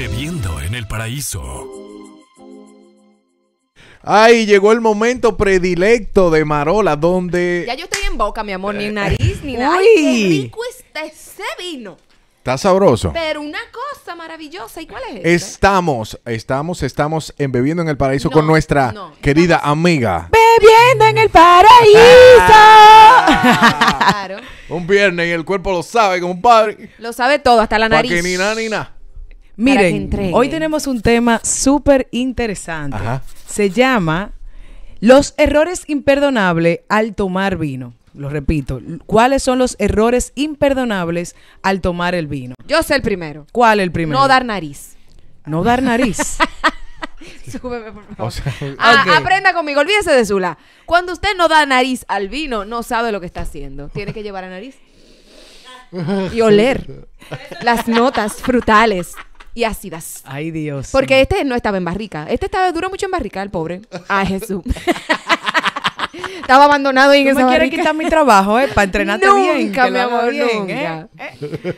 Bebiendo en el paraíso. Ay, llegó el momento predilecto de Marola, donde. Ya yo estoy en boca, mi amor, ni eh. nariz, ni nada. Uy. Ay, qué rico ese vino. Está sabroso. Pero una cosa maravillosa, ¿y cuál es? Este? Estamos, estamos, estamos en Bebiendo en el Paraíso con nuestra querida amiga. Bebiendo en el Paraíso. Un viernes y el cuerpo lo sabe, compadre. Lo sabe todo, hasta la nariz. Porque ni nada, ni nada. Miren, hoy tenemos un tema súper interesante. Se llama Los errores imperdonables al tomar vino. Lo repito, ¿cuáles son los errores imperdonables al tomar el vino? Yo sé el primero. ¿Cuál el primero? No dar nariz. No dar nariz. Súbeme, ah, Aprenda conmigo, olvídese de Zula. Cuando usted no da nariz al vino, no sabe lo que está haciendo. Tiene que llevar a nariz y oler las notas frutales y ácidas. Ay, Dios. Porque este no estaba en barrica. Este estaba duro mucho en barrica, el pobre. Ay, ah, Jesús. estaba abandonado en eso. me quieres quitar mi trabajo, ¿eh? Para entrenarte bien. Nunca, mi amor, bien, ¿eh?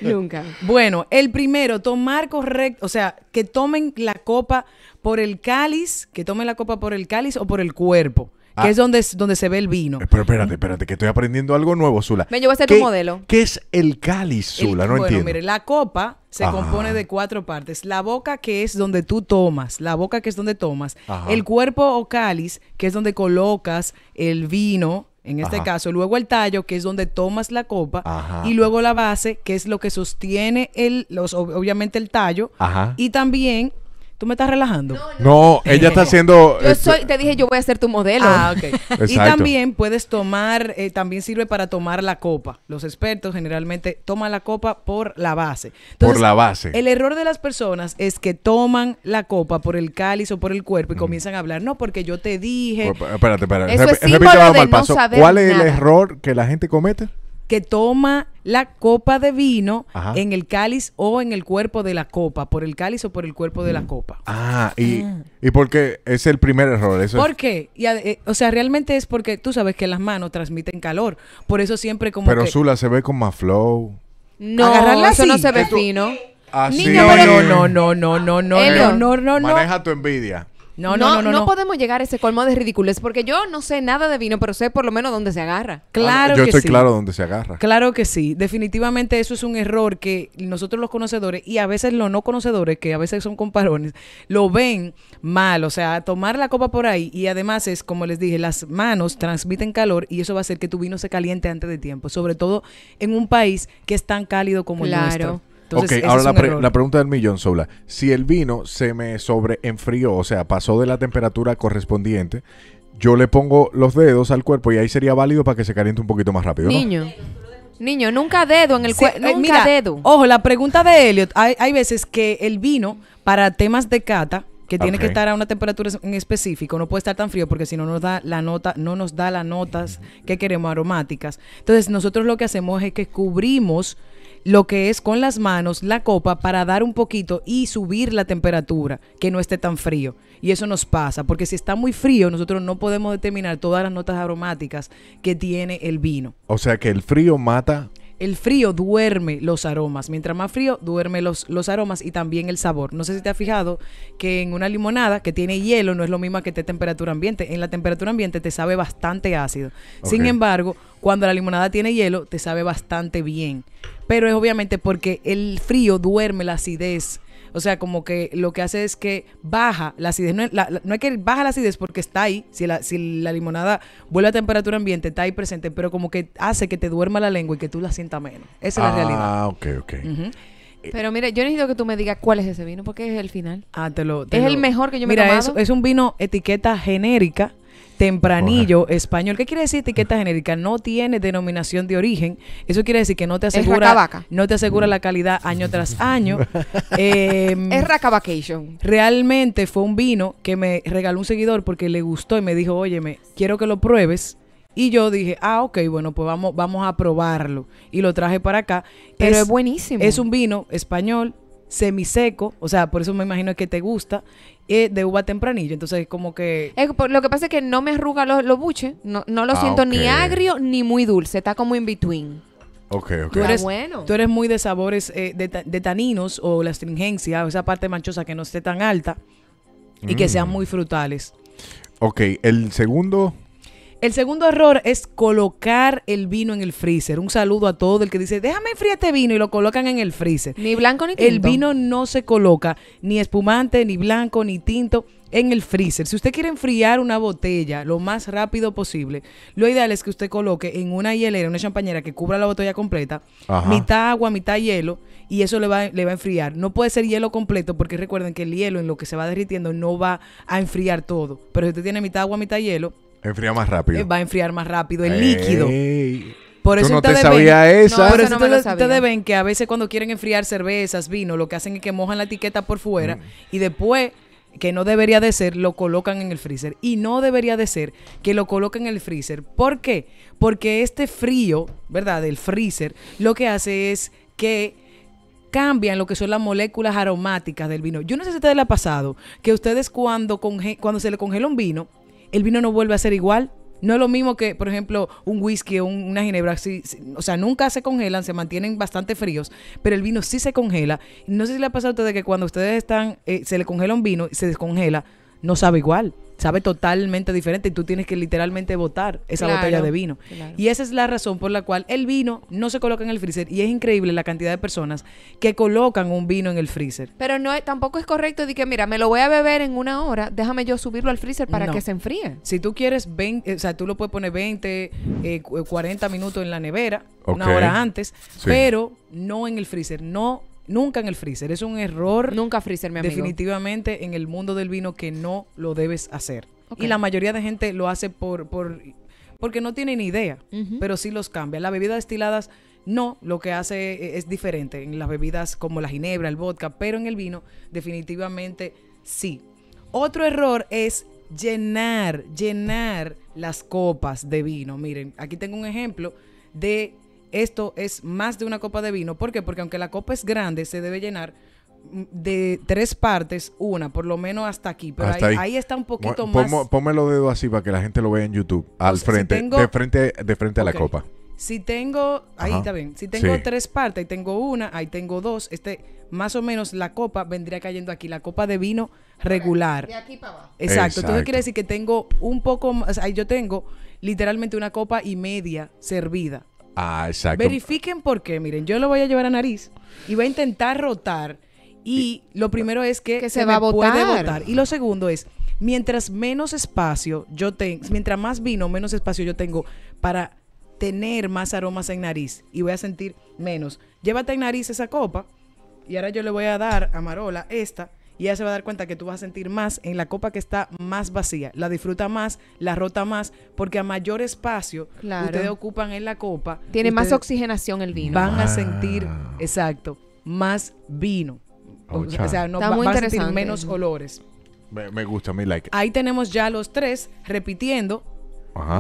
Nunca. Bueno, el primero, tomar correcto. O sea, que tomen la copa por el cáliz, que tomen la copa por el cáliz o por el cuerpo. Ah. que es donde, donde se ve el vino. Eh, pero espérate, espérate, que estoy aprendiendo algo nuevo, Sula. Me yo a tu modelo. ¿Qué es el cáliz, Sula? No entiendo. bueno, mire, la copa se compone de cuatro partes. La boca, que es donde tú tomas, la boca, que es donde tomas. El cuerpo o cáliz, que es donde colocas el vino, en este caso, luego el tallo, que es donde tomas la copa, y luego la base, que es lo que sostiene el, los, obviamente el tallo, Ajá. y también ¿Tú me estás relajando? No, ella está haciendo... Yo eh, te dije, yo voy a ser tu modelo. Ah, ok. Y también puedes tomar, eh, también sirve para tomar la copa. Los expertos generalmente toman la copa por la base. por la base. El error de las personas es que toman la copa por el cáliz o por el cuerpo y mm. comienzan a hablar, no, porque yo te dije... espérate, espérate. Eso es ¿Cuál es el error que la gente comete? que toma la copa de vino en el cáliz o en el cuerpo de la copa, por el cáliz o por el cuerpo de la mm. copa. Ah, ah, y, porque es el primer error. Eso ¿Por qué? Eh, o sea, realmente es porque tú sabes que las manos transmiten calor. Por eso siempre como. Pero Zula se ve con más flow. No, Agarrarla eso no se ve fino. Así. Ah, no, no, no, no, no, no, no, no, no, no. Maneja tu envidia. No, no, no, no, podemos llegar a ese colmo de ridiculez porque yo no sé nada de vino, pero sé por lo menos dónde se agarra. Ah, claro, sí. yo estoy claro dónde se agarra. Claro que sí. Definitivamente eso es un error que nosotros los conocedores y a veces los no conocedores, que a veces son comparones, lo ven mal. O sea, tomar la copa por ahí y además es, como les dije, las manos transmiten calor y eso va a hacer que tu vino se caliente antes de tiempo, sobre todo en un país que es tan cálido como el nuestro ok, ahora la, pregunta del millón, Sola. Si el vino se me sobreenfrió, o sea, pasó de la temperatura correspondiente, yo le pongo los dedos al cuerpo y ahí sería válido para que se caliente un poquito más rápido. Niño. nunca dedo en el cuerpo. Eh, nunca dedo. Ojo, la pregunta de Elliot. Hay, veces que el vino, para temas de cata, que tiene que estar a una temperatura en específico, no puede estar tan frío porque si no nos da la nota, no nos da las notas que queremos aromáticas. Entonces, nosotros lo que hacemos es que cubrimos lo que es con las manos la copa para dar un poquito y subir la temperatura, que no esté tan frío. Y eso nos pasa, porque si está muy frío, nosotros no podemos determinar todas las notas aromáticas que tiene el vino. O sea que el frío mata el frío duerme los aromas. Mientras más frío, duerme los, los aromas y también el sabor. No sé si te has fijado que en una limonada que tiene hielo no es lo mismo que esté temperatura ambiente. En la temperatura ambiente te sabe bastante ácido. Sin embargo, cuando la limonada tiene hielo, te sabe bastante bien. Pero es obviamente porque el frío duerme la acidez o sea, como que lo que hace es que baja la acidez. No, es que baja la acidez porque está ahí. Si la, si la limonada vuelve a temperatura ambiente, está ahí presente, pero como que hace que te duerma la lengua y que tú la sientas menos. Esa es la ah, realidad. Ah, ok, ok. Pero mire, yo necesito que tú me digas cuál es ese vino, porque es el final. Ah, te lo. es el mejor que yo me he tomado. Mira, es, un vino etiqueta genérica tempranillo español. ¿Qué quiere decir etiqueta genérica? No tiene denominación de origen. Eso quiere decir que no te asegura, no te asegura la calidad año tras año. Em, es es Vacation. Realmente fue un vino que me regaló un seguidor porque le gustó y me dijo, óyeme, quiero que lo pruebes. Y yo dije, ah, ok, bueno, pues vamos, vamos a probarlo. Y lo traje para acá. Pero es buenísimo. Es un vino español, semiseco, o sea, por eso me imagino que te gusta, eh, de uva tempranillo. Entonces, como que. lo que pasa es que no me arruga los buches, no, no lo ah, siento ni agrio ni muy dulce, está como in between. Ok, ok. Tú eres, bueno. tú eres muy de sabores eh, de, taninos o la astringencia, esa parte manchosa que no esté tan alta y que mm. sean muy frutales. Ok, el segundo. El segundo error es colocar el vino en el freezer. Un saludo a todo el que dice, déjame enfriar este vino y lo colocan en el freezer. Ni blanco ni tinto. El vino no se coloca ni espumante, ni blanco, ni tinto en el freezer. Si usted quiere enfriar una botella lo más rápido posible, lo ideal es que usted coloque en una hielera, una champañera que cubra la botella completa, mitad agua, mitad hielo, y eso le va, le va a enfriar. No puede ser hielo completo porque recuerden que el hielo en lo que se va derritiendo no va a enfriar todo. Pero si usted tiene mitad agua, mitad hielo, Enfría más rápido. Eh, va a enfriar más rápido el líquido. Por eso no te sabía eso ustedes, ven que a veces cuando quieren enfriar cervezas, vino, lo que hacen es que mojan la etiqueta por fuera y después que no debería de ser, lo colocan en el freezer. Y no debería de ser que lo coloquen en el freezer. ¿Por qué? Porque este frío, ¿verdad? Del freezer, lo que hace es que cambian lo que son las moléculas aromáticas del vino. Yo no sé si ustedes les ha pasado que ustedes cuando, cuando se le congela un vino, el vino no vuelve a ser igual. No es lo mismo que, por ejemplo, un whisky o una ginebra. o sea, nunca se congelan, se mantienen bastante fríos, pero el vino sí se congela. No sé si le ha pasado a ustedes que cuando ustedes están, eh, se le congela un vino y se descongela, no sabe igual sabe totalmente diferente y tú tienes que literalmente botar esa botella de vino. Y esa es la razón por la cual el vino no se coloca en el freezer y es increíble la cantidad de personas que colocan un vino en el freezer. Pero no tampoco es correcto de que mira, me lo voy a beber en una hora, déjame yo subirlo al freezer para que se enfríe. Si tú quieres eh, o sea, tú lo puedes poner 20, 40 eh, minutos en la nevera, una hora antes, pero no en el freezer, no Nunca en el freezer. Es un error. Nunca freezer, mi Definitivamente en el mundo del vino que no lo debes hacer. Y la mayoría de gente lo hace por, porque no tiene ni idea, pero sí los cambia. Las bebidas destiladas no, lo que hace e, es diferente en las bebidas como la ginebra, el vodka, pero en el vino definitivamente sí. Otro error es llenar, llenar las copas de vino. Miren, aquí tengo un ejemplo de esto es más de una copa de vino. ¿Por qué? Porque aunque la copa es grande, se debe llenar de tres partes, una, por lo menos hasta aquí. Pero ahí, está un poquito más. Ponme los dedos así para que la gente lo vea en YouTube. Al frente, de frente, de frente a la copa. Si tengo, ahí está bien, si tengo tres partes, ahí tengo una, ahí tengo dos, este, más o menos la copa vendría cayendo aquí, la copa de vino regular. De aquí para abajo. Exacto. Entonces quiere decir que tengo un poco más, Ahí yo tengo literalmente una copa y media servida. Ah, Verifiquen por qué. Miren, yo lo voy a llevar a nariz y voy a intentar rotar. Y lo primero es que, se, va a puede Y lo segundo es, mientras menos espacio yo tengo, mientras más vino, menos espacio yo tengo para tener más aromas en nariz y voy a sentir menos. Llévate en nariz esa copa y ahora yo le voy a dar a Marola esta y se va a dar cuenta que tú vas a sentir más en la copa que está más vacía. La disfruta más, la rota más, porque a mayor espacio que ustedes ocupan en la copa. Tiene más oxigenación el vino. Van a ah. sentir, exacto, más vino. o, sea, no a menos olores. Me, gusta, me like. Ahí tenemos ya los tres, repitiendo,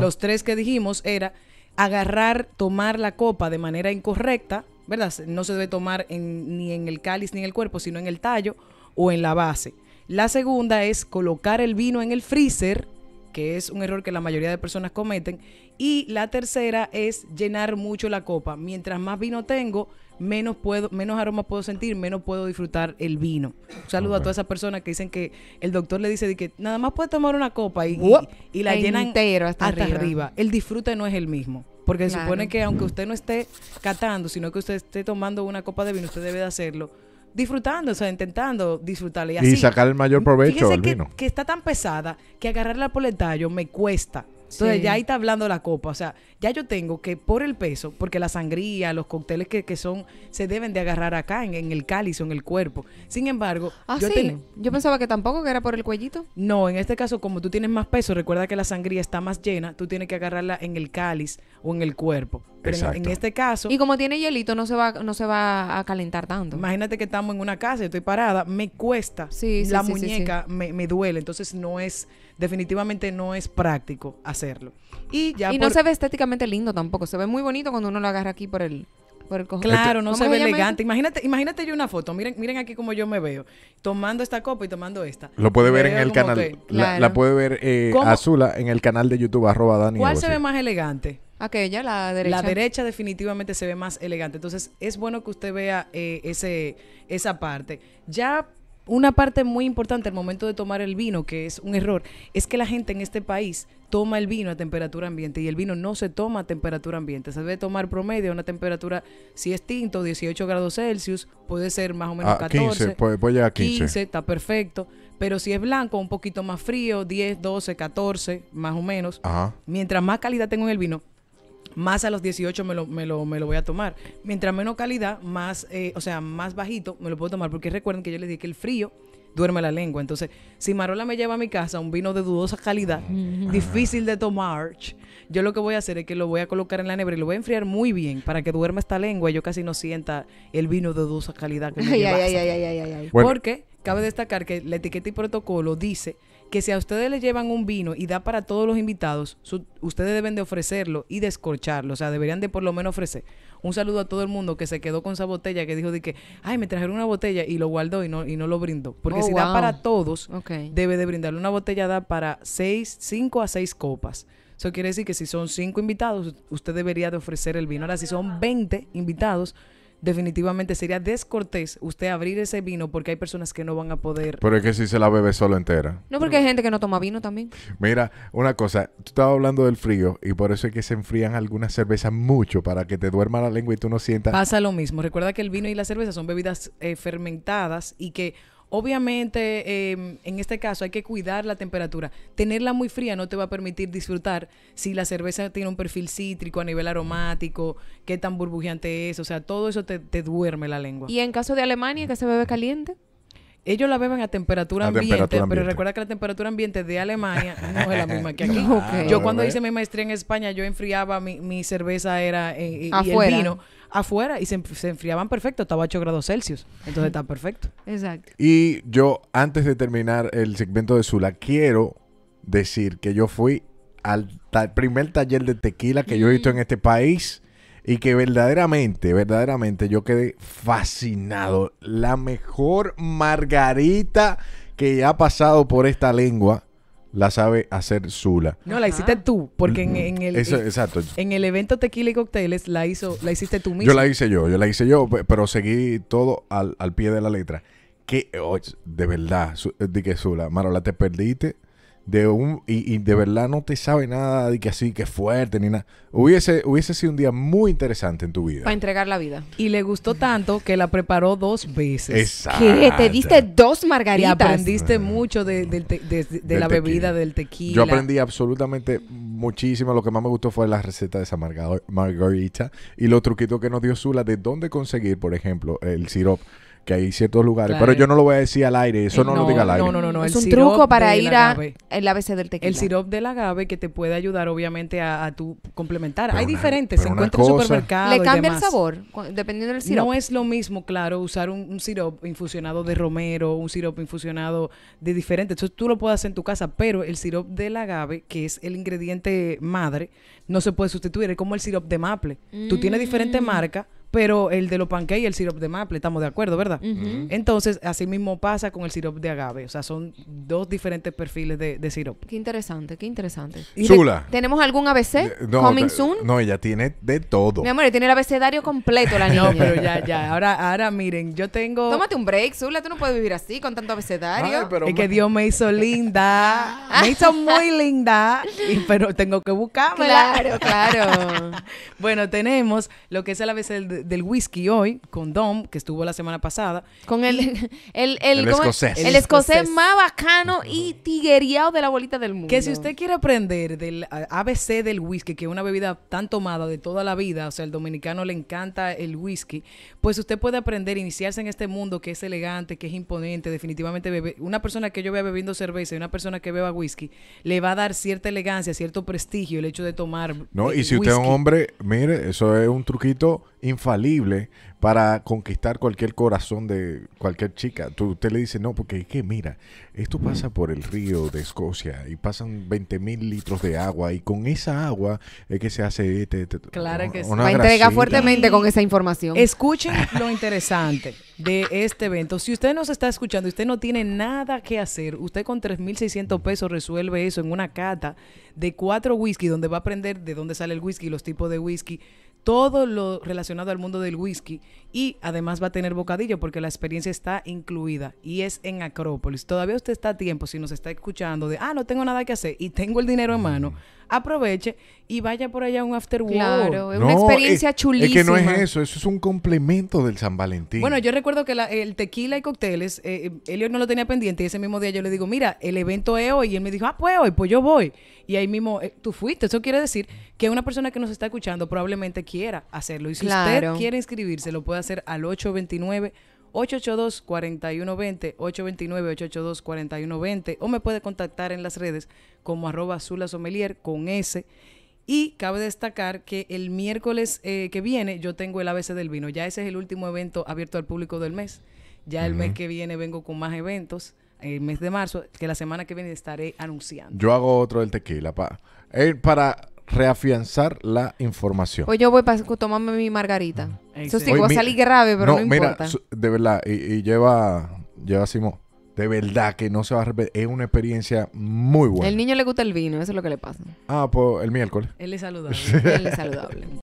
los tres que dijimos era agarrar, tomar la copa de manera incorrecta, ¿verdad? No se debe tomar ni en el cáliz ni en el cuerpo, sino en el tallo o en la base. La segunda es colocar el vino en el freezer, que es un error que la mayoría de personas cometen. Y la tercera es llenar mucho la copa. Mientras más vino tengo, menos puedo, menos aroma puedo sentir, menos puedo disfrutar el vino. Un saludo a todas esas personas que dicen que el doctor le dice de que nada más puede tomar una copa y, la llena hasta, arriba. El disfrute no es el mismo. Porque se supone que aunque usted no esté catando, sino que usted esté tomando una copa de vino, usted debe de hacerlo disfrutando, o sea, intentando disfrutar Y, sacar el mayor provecho del que, vino. que está tan pesada que agarrarla por el tallo me cuesta. Entonces ya ahí está hablando la copa. O sea, ya yo tengo que por el peso, porque la sangría, los cócteles que, son, se deben de agarrar acá en, el cáliz o en el cuerpo. Sin embargo, ¿Ah, yo, yo pensaba que tampoco, que era por el cuellito. No, en este caso, como tú tienes más peso, recuerda que la sangría está más llena, tú tienes que agarrarla en el cáliz o en el cuerpo. Pero Exacto. En, este caso. Y como tiene hielito, no se va, no se va a calentar tanto. Imagínate que estamos en una casa, y estoy parada, me cuesta. Sí, la muñeca me, me duele. Entonces no es definitivamente no es práctico hacerlo. Y no se ve estéticamente lindo tampoco, se ve muy bonito cuando uno lo agarra aquí por el por Claro, no se, ve elegante. Imagínate, imagínate yo una foto. Miren, miren aquí cómo yo me veo. Tomando esta copa y tomando esta. Lo puede ver en el canal. la, puede ver eh, Azula en el canal de YouTube arroba ¿Cuál se ve más elegante? Aquella, la derecha. La derecha definitivamente se ve más elegante. Entonces, es bueno que usted vea eh, ese, esa parte. Ya una parte muy importante al momento de tomar el vino, que es un error, es que la gente en este país toma el vino a temperatura ambiente y el vino no se toma a temperatura ambiente. Se debe tomar promedio a una temperatura, si es tinto, 18 grados Celsius, puede ser más o menos 14. 15, 15. está perfecto. Pero si es blanco, un poquito más frío, 10, 12, 14, más o menos. Mientras más calidad tengo en el vino, más a los 18 me lo, me lo, me lo voy a tomar. Mientras menos calidad, más, eh, o sea, más bajito me lo puedo tomar. Porque recuerden que yo les dije que el frío duerme la lengua. Entonces, si Marola me lleva a mi casa un vino de dudosa calidad, difícil de tomar, yo lo que voy a hacer es que lo voy a colocar en la nevera y lo voy a enfriar muy bien para que duerma esta lengua y yo casi no sienta el vino de dudosa calidad que me lleva Porque cabe destacar que la etiqueta y protocolo dice que si a ustedes les llevan un vino y da para todos los invitados, ustedes deben de ofrecerlo y descorcharlo, o sea, deberían de por lo menos ofrecer. Un saludo a todo el mundo que se quedó con esa botella, que dijo de que, ay, me trajeron una botella y lo guardó y no, y no lo brindó. Porque oh, si da para todos, debe de brindarle una botella, da para seis, cinco a seis copas. Eso quiere decir que si son cinco invitados, usted debería de ofrecer el vino. Ahora, si son 20 invitados, definitivamente sería descortés usted abrir ese vino porque hay personas que no van a poder. Pero es que si se la bebe solo entera. No, porque hay gente que no toma vino también. Mira, una cosa, tú estabas hablando del frío y por eso es que se enfrían algunas cervezas mucho para que te duerma la lengua y tú no sientas. Pasa lo mismo. Recuerda que el vino y la cerveza son bebidas eh, fermentadas y que Obviamente, em, en este caso hay que cuidar la temperatura. Tenerla muy fría no te va a permitir disfrutar si la cerveza tiene un perfil cítrico a nivel aromático, qué tan burbujeante es. O sea, todo eso te, duerme la lengua. ¿Y en caso de Alemania, que se bebe caliente? Ellos la beben a temperatura, ambiente, pero recuerda que la temperatura ambiente de Alemania no es la misma que aquí. Yo cuando hice mi maestría en España, yo enfriaba mi, cerveza era eh, y el vino afuera y se, enfriaban perfecto, estaba 8 grados Celsius, entonces está perfecto. Exacto. Y yo, antes de terminar el segmento de Zula, quiero decir que yo fui al primer taller de tequila que yo he visto en este país y que verdaderamente, verdaderamente yo quedé fascinado. La mejor margarita que ha pasado por esta lengua la sabe hacer Sula. No, la hiciste tú, porque en, el en el evento Tequila y Cócteles la hizo, la hiciste tú mismo. Yo la hice yo, yo la hice yo, pero seguí todo al, al pie de la letra. Que de verdad, di que Zula, Marola, te perdiste de un y, de verdad no te sabe nada de que así que fuerte ni nada. Hubiese hubiese sido un día muy interesante en tu vida. Para entregar la vida. Y le gustó tanto que la preparó dos veces. Exacto. Te diste dos margaritas. aprendiste mm. mucho de, la bebida del tequila. Yo aprendí absolutamente muchísimo. Lo que más me gustó fue la receta de esa margarita y los truquitos que nos dio Zula de dónde conseguir, por ejemplo, el sirope que hay ciertos lugares, pero yo no lo voy a decir al aire, eso eh, no, lo diga al aire. No, no, no, Es un truco para ir al ABC del tequila. El sirope del agave que te puede ayudar obviamente a, tu complementar. hay diferentes, se encuentra en supermercado Le cambia el sabor dependiendo del sirope. No es lo mismo, claro, usar un, sirop sirope infusionado de romero, un sirop infusionado de diferente. Entonces tú lo puedes hacer en tu casa, pero el sirope del agave, que es el ingrediente madre, no se puede sustituir, es como el sirop de maple. Tú tienes diferentes mm. marcas pero el de los pancakes y el sirope de maple, estamos de acuerdo, ¿verdad? Entonces, así mismo pasa con el sirope de agave, o sea, son dos diferentes perfiles de, de Qué interesante, qué interesante. Chula. ¿Tenemos algún ABC? Eh, no, Coming soon. No, ella tiene de todo. Mi amor, tiene el abecedario completo la niña. No, pero ya, ya. Ahora, ahora miren, yo tengo. Tómate un break, Zula, tú no puedes vivir así con tanto abecedario. Ay, es que Dios me hizo linda. me hizo muy linda, pero tengo que buscarme. Claro, claro. bueno, tenemos lo que es el abc del whisky hoy con Dom, que estuvo la semana pasada. Con el, el, el, escocés. El, escocés, más bacano y tigueriado de la bolita del mundo. Que si usted quiere aprender del ABC del whisky, que es una bebida tan tomada de toda la vida, o sea, el dominicano le encanta el whisky, pues usted puede aprender, iniciarse en este mundo que es elegante, que es imponente, definitivamente una persona que yo vea bebiendo cerveza y una persona que beba whisky, le va a dar cierta elegancia, cierto prestigio el hecho de tomar No, eh, y si usted es un hombre, mire, eso es un truquito infantil para conquistar cualquier corazón de cualquier chica. Tú, usted le dice, no, porque es que mira, esto pasa por el río de Escocia y pasan 20 mil litros de agua y con esa agua es que se hace... Este, este, este claro que sí. Me entrega fuertemente con esa información. Escuchen lo interesante de este evento. Si usted nos está escuchando y usted no tiene nada que hacer, usted con 3.600 pesos resuelve eso en una cata de cuatro whisky donde va a aprender de dónde sale el whisky, los tipos de whisky, todo lo relacionado al mundo del whisky y además va a tener bocadillo porque la experiencia está incluida y es en Acrópolis. Todavía usted está a tiempo si nos está escuchando de, ah, no tengo nada que hacer y tengo el dinero en mano. Mm aproveche y vaya por allá a un after Claro, es una experiencia es, chulísima. Es que no es eso, eso es un complemento del San Valentín. Bueno, yo recuerdo que la, el tequila y cócteles, eh, eh no lo tenía pendiente y ese mismo día yo le digo, mira, el evento es hoy. Y él me dijo, ah, pues hoy, pues yo voy. Y ahí mismo, eh, tú fuiste. Eso quiere decir que una persona que nos está escuchando probablemente quiera hacerlo. Y si usted quiere inscribirse, lo puede hacer al 829 882-4120, 829-882-4120, o me puede contactar en las redes como arroba sommelier con S. Y cabe destacar que el miércoles eh, que viene yo tengo el ABC del vino. Ya ese es el último evento abierto al público del mes. Ya el mes que viene vengo con más eventos el mes de marzo, que la semana que viene estaré anunciando. Yo hago otro del tequila. Eh, para reafianzar la información. Pues yo voy para tomarme mi margarita. Mm. Eso sí, va a salir grave, pero no, importa. Mira, de verdad, y, lleva, lleva Simón. De verdad que no se va a repetir. Es una experiencia muy buena. El niño le gusta el vino, eso es lo que le pasa. Ah, pues el miércoles. Él es saludable. Él es saludable.